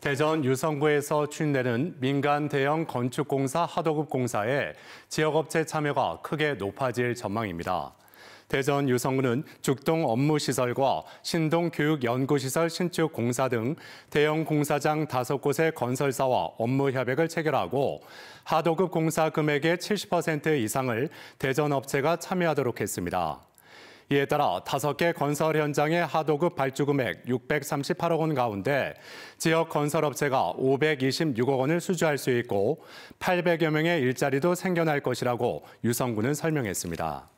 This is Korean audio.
대전 유성구에서 추진되는 민간 대형 건축공사 하도급 공사에 지역업체 참여가 크게 높아질 전망입니다. 대전 유성구는 죽동 업무시설과 신동 교육연구시설 신축 공사 등 대형 공사장 다 곳의 건설사와 업무 협약을 체결하고 하도급 공사 금액의 70% 이상을 대전 업체가 참여하도록 했습니다. 이에 따라 다섯 개 건설 현장의 하도급 발주 금액 638억 원 가운데 지역 건설업체가 526억 원을 수주할 수 있고 800여 명의 일자리도 생겨날 것이라고 유성군은 설명했습니다.